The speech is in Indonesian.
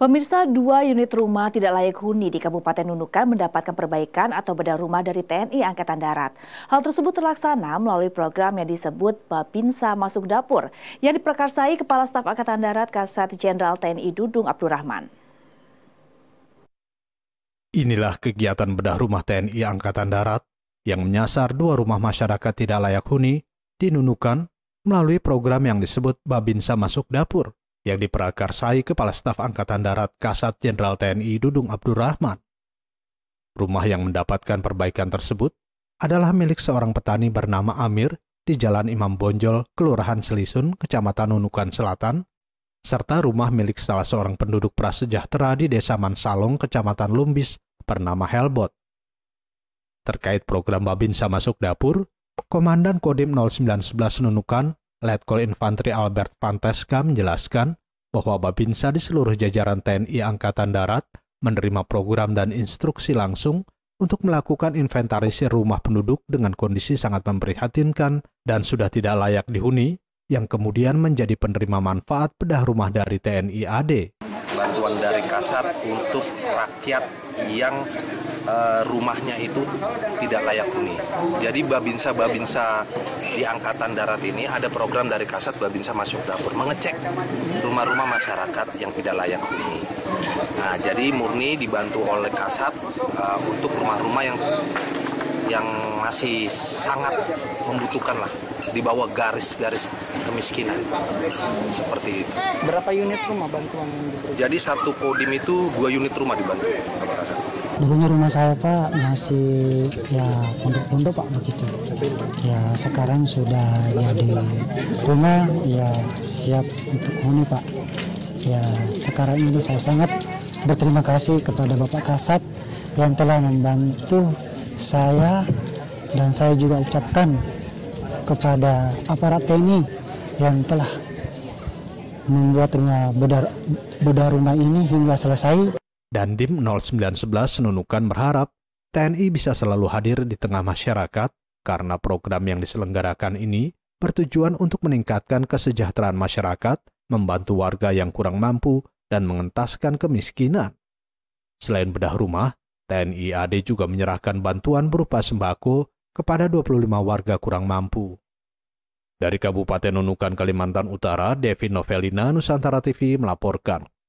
Pemirsa, dua unit rumah tidak layak huni di Kabupaten Nunukan mendapatkan perbaikan atau bedah rumah dari TNI Angkatan Darat. Hal tersebut terlaksana melalui program yang disebut Babinsa Masuk Dapur, yang diperkarsai Kepala Staf Angkatan Darat Kasat Jenderal TNI Dudung Abdurrahman. Inilah kegiatan bedah rumah TNI Angkatan Darat yang menyasar dua rumah masyarakat tidak layak huni di Nunukan melalui program yang disebut Babinsa Masuk Dapur yang diperakarsai Kepala Staf Angkatan Darat Kasat Jenderal TNI Dudung Abdurrahman. Rumah yang mendapatkan perbaikan tersebut adalah milik seorang petani bernama Amir di Jalan Imam Bonjol, Kelurahan Selisun, Kecamatan Nunukan Selatan, serta rumah milik salah seorang penduduk prasejahtera di Desa Mansalong, Kecamatan Lumbis, bernama Helbot. Terkait program Babinsa Masuk Dapur, Komandan Kodim 0911 Nunukan Letkol Infanteri Albert Fanteska menjelaskan bahwa Babinsa di seluruh jajaran TNI Angkatan Darat menerima program dan instruksi langsung untuk melakukan inventarisir rumah penduduk dengan kondisi sangat memprihatinkan dan sudah tidak layak dihuni, yang kemudian menjadi penerima manfaat bedah rumah dari TNI AD. Bantuan dari Kasat untuk rakyat yang Eh, rumahnya itu tidak layak huni. Jadi babinsa-babinsa di angkatan darat ini ada program dari Kasat Babinsa Masuk Dapur mengecek rumah-rumah masyarakat yang tidak layak huni. Nah, jadi murni dibantu oleh Kasat uh, untuk rumah-rumah yang yang masih sangat membutuhkan lah di bawah garis-garis kemiskinan seperti itu. Berapa unit rumah bantuan yang Jadi satu kodim itu dua unit rumah dibantu. kasat. Dulunya rumah saya Pak masih ya pondok-pondok Pak begitu. Ya sekarang sudah jadi rumah ya siap untuk huni Pak. Ya sekarang ini saya sangat berterima kasih kepada Bapak Kasat yang telah membantu saya dan saya juga ucapkan kepada aparat TNI yang telah membuat rumah bedah, bedah rumah ini hingga selesai. Dan Dandim 0911 Senunukan berharap TNI bisa selalu hadir di tengah masyarakat karena program yang diselenggarakan ini bertujuan untuk meningkatkan kesejahteraan masyarakat, membantu warga yang kurang mampu, dan mengentaskan kemiskinan. Selain bedah rumah, TNI AD juga menyerahkan bantuan berupa sembako kepada 25 warga kurang mampu. Dari Kabupaten Nunukan, Kalimantan Utara, Devi Novelina, Nusantara TV melaporkan.